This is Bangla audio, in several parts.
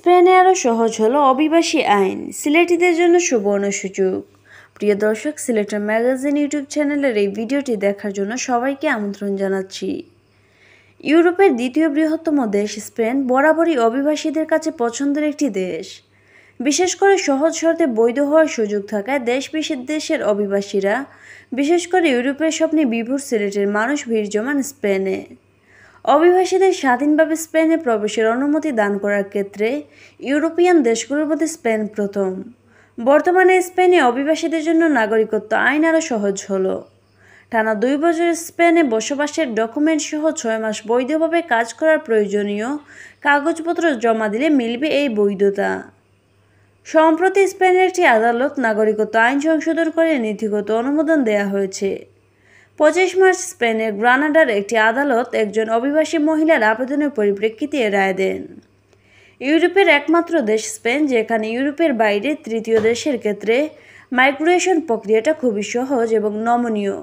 স্পেনে আরও সহজ হলো অভিবাসী আইন সিলেটিদের জন্য সুবর্ণ সুযোগ প্রিয় দর্শক সিলেটের ম্যাগাজিন ইউটিউব চ্যানেলের এই ভিডিওটি দেখার জন্য সবাইকে আমন্ত্রণ জানাচ্ছি ইউরোপের দ্বিতীয় বৃহত্তম দেশ স্পেন বরাবরই অভিবাসীদের কাছে পছন্দের একটি দেশ বিশেষ করে সহজ শর্তে বৈধ হওয়ার সুযোগ থাকায় দেশ দেশের অভিবাসীরা বিশেষ করে ইউরোপের স্বপ্নে বিভুর সিলেটের মানুষ ভিড় জমান স্পেনে অভিবাসীদের স্বাধীনভাবে স্পেনে প্রবেশের অনুমতি দান করার ক্ষেত্রে ইউরোপিয়ান দেশগুলোর মধ্যে স্পেন প্রথম বর্তমানে স্পেনে অভিবাসীদের জন্য নাগরিকত্ব আইন আরও সহজ হলো টানা দুই বছর স্পেনে বসবাসের ডকুমেন্ট সহ ছয় মাস বৈধভাবে কাজ করার প্রয়োজনীয় কাগজপত্র জমা দিলে মিলবে এই বৈধতা সম্প্রতি স্পেনের একটি আদালত নাগরিকত্ব আইন সংশোধন করে নীতিগত অনুমোদন দেয়া হয়েছে পঁচিশ মার্চ স্পেনের গ্রানাডার একটি আদালত একজন অভিবাসী মহিলার আবেদনের পরিপ্রেক্ষিতে রায় দেন ইউরোপের একমাত্র দেশ স্পেন যেখানে ইউরোপের বাইরে তৃতীয় দেশের ক্ষেত্রে মাইগ্রেশন প্রক্রিয়াটা খুবই সহজ এবং নমনীয়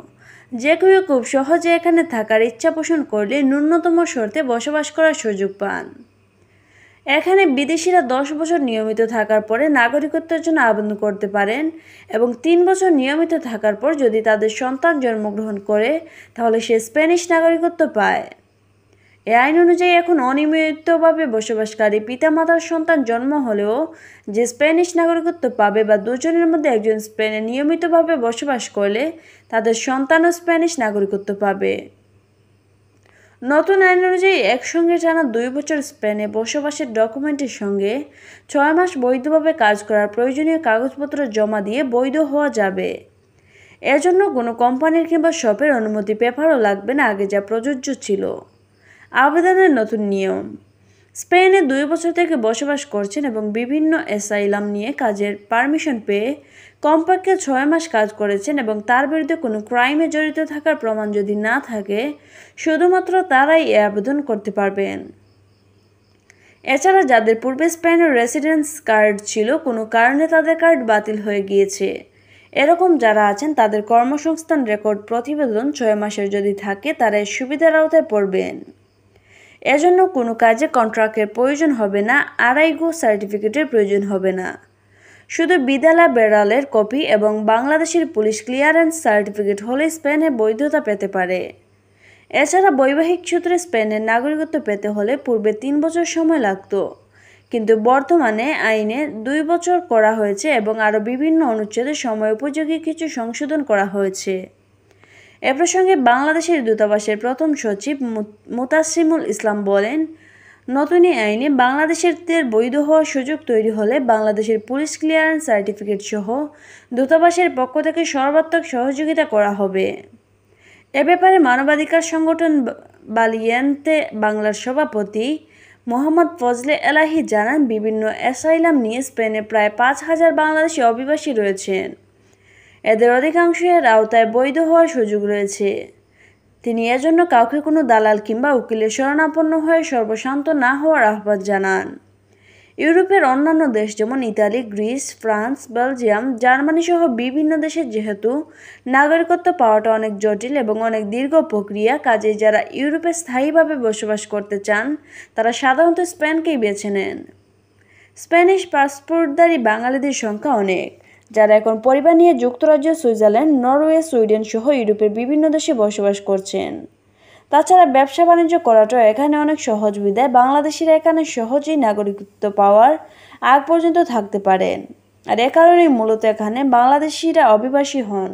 যে কেউ খুব সহজে এখানে থাকার ইচ্ছা পোষণ করলে ন্যূনতম শর্তে বসবাস করার সুযোগ পান এখানে বিদেশিরা দশ বছর নিয়মিত থাকার পরে নাগরিকত্বের জন্য আবেদন করতে পারেন এবং তিন বছর নিয়মিত থাকার পর যদি তাদের সন্তান জন্মগ্রহণ করে তাহলে সে স্প্যানিশ নাগরিকত্ব পায় এ আইন অনুযায়ী এখন অনিয়মিতভাবে বসবাসকারী পিতামাতার সন্তান জন্ম হলেও যে স্প্যানিশ নাগরিকত্ব পাবে বা দুজনের মধ্যে একজন স্পেনে নিয়মিতভাবে বসবাস করলে তাদের সন্তানও স্প্যানিশ নাগরিকত্ব পাবে নতুন আইন অনুযায়ী একসঙ্গে টানা দুই বছর স্পেনে বসবাসের ডকুমেন্টের সঙ্গে ছয় মাস বৈধভাবে কাজ করার প্রয়োজনীয় কাগজপত্র জমা দিয়ে বৈধ হওয়া যাবে এজন্য কোনো কোম্পানির কিংবা শপের অনুমতি পেপারও লাগবে না আগে যা প্রযোজ্য ছিল আবেদনের নতুন নিয়ম স্পেনে দুই বছর থেকে বসবাস করছেন এবং বিভিন্ন অ্যাসাইলাম নিয়ে কাজের পারমিশন পেয়ে কমপক্ষে ছয় মাস কাজ করেছেন এবং তার বিরুদ্ধে কোনো ক্রাইমে জড়িত থাকার প্রমাণ যদি না থাকে শুধুমাত্র তারাই এ আবেদন করতে পারবেন এছাড়া যাদের পূর্বে স্পেনের রেসিডেন্স কার্ড ছিল কোনো কারণে তাদের কার্ড বাতিল হয়ে গিয়েছে এরকম যারা আছেন তাদের কর্মসংস্থান রেকর্ড প্রতিবেদন ছয় মাসের যদি থাকে তারা সুবিধার আওতায় পড়বেন এজন্য কোনো কাজে কন্ট্রাক্টের প্রয়োজন হবে না আড়াইগো সার্টিফিকেটের প্রয়োজন হবে না শুধু বিদালা বেড়ালের কপি এবং বাংলাদেশের পুলিশ ক্লিয়ারেন্স সার্টিফিকেট হলে স্পেনে বৈধতা পেতে পারে এছাড়া বৈবাহিক সূত্রে স্পেনের নাগরিকত্ব পেতে হলে পূর্বে তিন বছর সময় লাগত কিন্তু বর্তমানে আইনে দুই বছর করা হয়েছে এবং আরও বিভিন্ন অনুচ্ছেদে সময় উপযোগী কিছু সংশোধন করা হয়েছে এ প্রসঙ্গে বাংলাদেশের দূতাবাসের প্রথম সচিব মুতাসিমুল ইসলাম বলেন নতুন এই আইনে বাংলাদেশের বৈধ হওয়ার সুযোগ তৈরি হলে বাংলাদেশের পুলিশ ক্লিয়ারেন্স সার্টিফিকেট সহ দূতাবাসের পক্ষ থেকে সর্বাত্মক সহযোগিতা করা হবে এ ব্যাপারে মানবাধিকার সংগঠন বালিয়ান্তে বাংলার সভাপতি মোহাম্মদ ফজলে এলাহি জানান বিভিন্ন অ্যাসাইলাম নিয়ে স্পেনে প্রায় পাঁচ হাজার বাংলাদেশি অভিবাসী রয়েছেন এদের অধিকাংশের আওতায় বৈধ হওয়ার সুযোগ রয়েছে তিনি এজন্য কাউকে কোনো দালাল কিংবা উকিলের শরণাপন্ন হয়ে সর্বশান্ত না হওয়ার আহ্বান জানান ইউরোপের অন্যান্য দেশ যেমন Italy Greece France Belgium Germany সহ বিভিন্ন দেশে যেহেতু নাগরিকত্ব পাওয়াটা অনেক জটিল এবং অনেক দীর্ঘ প্রক্রিয়া কাজে যারা ইউরোপে স্থায়ীভাবে বসবাস করতে চান তারা সাধারণত স্পেনকেই বেছে নেন স্প্যানিশ পাসপোর্টধারী বাঙালিদের সংখ্যা অনেক যারা এখন পরিবার নিয়ে যুক্তরাজ্য সুইজারল্যান্ড নরওয়ে সুইডেন সহ ইউরোপের বিভিন্ন দেশে বসবাস করছেন তাছাড়া ব্যবসা বাণিজ্য করাটাও এখানে অনেক সহজ বিদায় বাংলাদেশিরা এখানে সহজেই নাগরিকত্ব পাওয়ার আগ পর্যন্ত থাকতে পারেন আর এ কারণেই মূলত এখানে বাংলাদেশিরা অভিবাসী হন